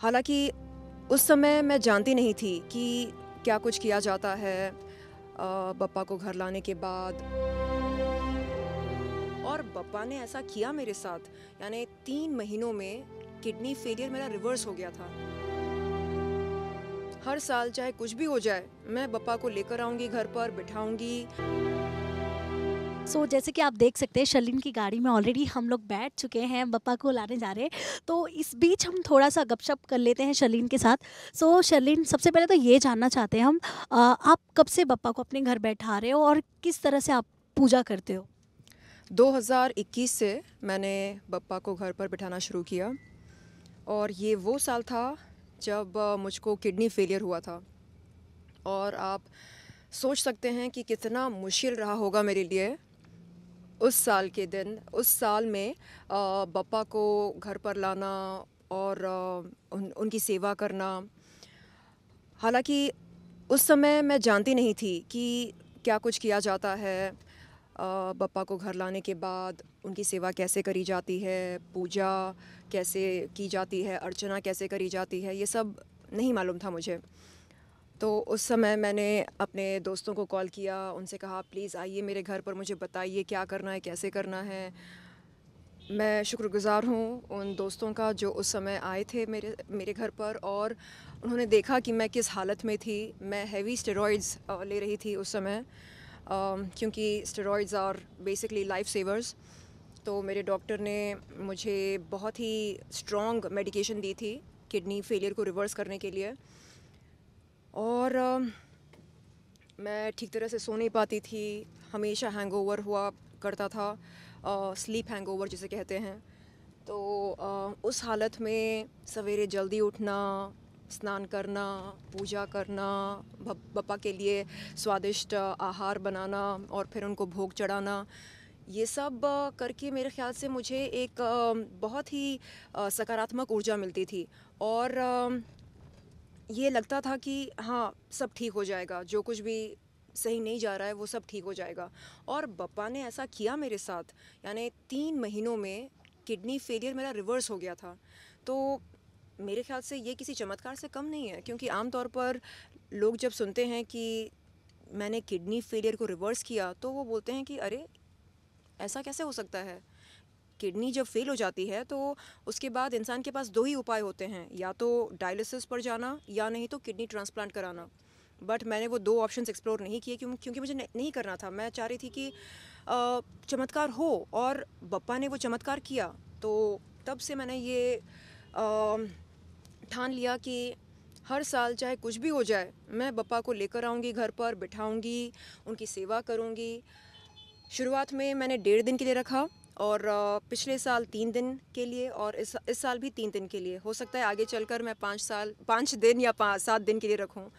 हालांकि उस समय मैं जानती नहीं थी कि क्या कुछ किया जाता है बप्पा को घर लाने के बाद और बप्पा ने ऐसा किया मेरे साथ यानी तीन महीनों में किडनी फेलियर मेरा रिवर्स हो गया था हर साल चाहे कुछ भी हो जाए मैं बप्पा को लेकर आऊँगी घर पर बिठाऊंगी सो so, जैसे कि आप देख सकते हैं शलिन की गाड़ी में ऑलरेडी हम लोग बैठ चुके हैं पप्पा को लाने जा रहे हैं तो इस बीच हम थोड़ा सा गपशप कर लेते हैं शलिन के साथ सो so, शलिन सबसे पहले तो ये जानना चाहते हैं हम आ, आप कब से पप्पा को अपने घर बैठा रहे हो और किस तरह से आप पूजा करते हो 2021 से मैंने पप्पा को घर पर बैठाना शुरू किया और ये वो साल था जब मुझको किडनी फेलियर हुआ था और आप सोच सकते हैं कि कितना मुश्किल रहा होगा मेरे लिए उस साल के दिन उस साल में बप्पा को घर पर लाना और उन, उनकी सेवा करना हालांकि उस समय मैं जानती नहीं थी कि क्या कुछ किया जाता है बप्पा को घर लाने के बाद उनकी सेवा कैसे करी जाती है पूजा कैसे की जाती है अर्चना कैसे करी जाती है ये सब नहीं मालूम था मुझे तो उस समय मैंने अपने दोस्तों को कॉल किया उनसे कहा प्लीज़ आइए मेरे घर पर मुझे बताइए क्या करना है कैसे करना है मैं शुक्रगुज़ार हूँ उन दोस्तों का जो उस समय आए थे मेरे मेरे घर पर और उन्होंने देखा कि मैं किस हालत में थी मैं हैवी स्टेरॉइड्स ले रही थी उस समय क्योंकि steroids are basically life savers तो मेरे डॉक्टर ने मुझे बहुत ही स्ट्रॉन्ग मेडिकेशन दी थी किडनी फेलियर को रिवर्स करने के लिए और मैं ठीक तरह से सो नहीं पाती थी हमेशा हैंगओवर हुआ करता था स्लीप हैंगओवर जिसे कहते हैं तो आ, उस हालत में सवेरे जल्दी उठना स्नान करना पूजा करना पप्पा के लिए स्वादिष्ट आहार बनाना और फिर उनको भोग चढ़ाना ये सब करके मेरे ख्याल से मुझे एक बहुत ही सकारात्मक ऊर्जा मिलती थी और ये लगता था कि हाँ सब ठीक हो जाएगा जो कुछ भी सही नहीं जा रहा है वो सब ठीक हो जाएगा और पप्पा ने ऐसा किया मेरे साथ यानी तीन महीनों में किडनी फेलियर मेरा रिवर्स हो गया था तो मेरे ख्याल से ये किसी चमत्कार से कम नहीं है क्योंकि आमतौर पर लोग जब सुनते हैं कि मैंने किडनी फेलियर को रिवर्स किया तो वो बोलते हैं कि अरे ऐसा कैसे हो सकता है किडनी जब फेल हो जाती है तो उसके बाद इंसान के पास दो ही उपाय होते हैं या तो डायलिसिस पर जाना या नहीं तो किडनी ट्रांसप्लांट कराना बट मैंने वो दो ऑप्शंस एक्सप्लोर नहीं किए क्यों क्योंकि मुझे नहीं करना था मैं चाह रही थी कि चमत्कार हो और बप्पा ने वो चमत्कार किया तो तब से मैंने ये ठान लिया कि हर साल चाहे कुछ भी हो जाए मैं बप्पा को लेकर आऊँगी घर पर बिठाऊँगी उनकी सेवा करूँगी शुरुआत में मैंने डेढ़ दिन के लिए रखा और पिछले साल तीन दिन के लिए और इस इस साल भी तीन दिन के लिए हो सकता है आगे चलकर मैं पाँच साल पाँच दिन या पाँच सात दिन के लिए रखूँ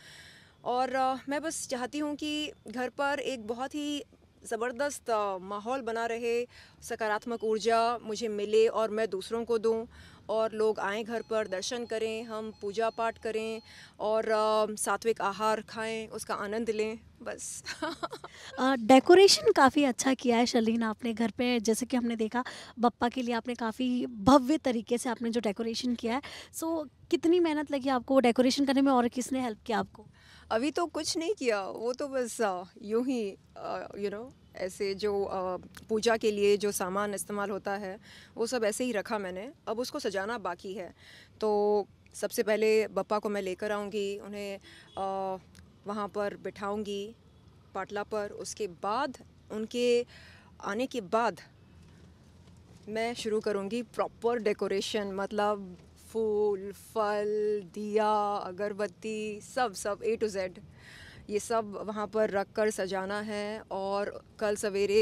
और मैं बस चाहती हूँ कि घर पर एक बहुत ही ज़बरदस्त माहौल बना रहे सकारात्मक ऊर्जा मुझे मिले और मैं दूसरों को दूं और लोग आए घर पर दर्शन करें हम पूजा पाठ करें और सात्विक आहार खाएं उसका आनंद लें बस डेकोरेशन काफ़ी अच्छा किया है शलीन आपने घर पे जैसे कि हमने देखा बप्पा के लिए आपने काफ़ी भव्य तरीके से आपने जो डेकोरेशन किया है सो कितनी मेहनत लगी आपको डेकोरेशन करने में और किसने हेल्प किया आपको अभी तो कुछ नहीं किया वो तो बस यूँ ही यू नो ऐसे जो पूजा के लिए जो सामान इस्तेमाल होता है वो सब ऐसे ही रखा मैंने अब उसको सजाना बाकी है तो सबसे पहले बप्पा को मैं लेकर आऊँगी उन्हें वहाँ पर बिठाऊँगी पाटला पर उसके बाद उनके आने के बाद मैं शुरू करूँगी प्रॉपर डेकोरेशन मतलब फूल फल दिया अगरबत्ती सब सब ए टू जेड ये सब वहाँ पर रख कर सजाना है और कल सवेरे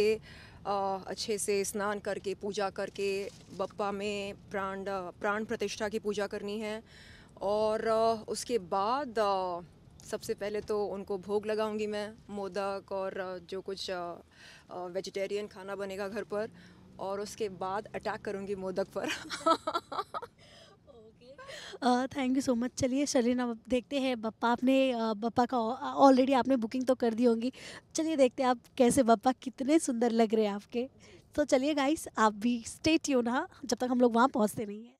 अच्छे से स्नान करके पूजा करके बप्पा में प्राण प्राण प्रतिष्ठा की पूजा करनी है और उसके बाद सबसे पहले तो उनको भोग लगाऊंगी मैं मोदक और जो कुछ वेजिटेरियन खाना बनेगा घर पर और उसके बाद अटैक करूंगी मोदक पर थैंक यू सो मच चलिए शरीन अब देखते हैं बप्पा आपने बप्पा का ऑलरेडी आपने बुकिंग तो कर दी होगी चलिए देखते हैं आप कैसे बप्पा कितने सुंदर लग रहे हैं आपके तो चलिए गाइस आप भी स्टे ट्यून हाँ जब तक हम लोग वहाँ पहुँचते नहीं हैं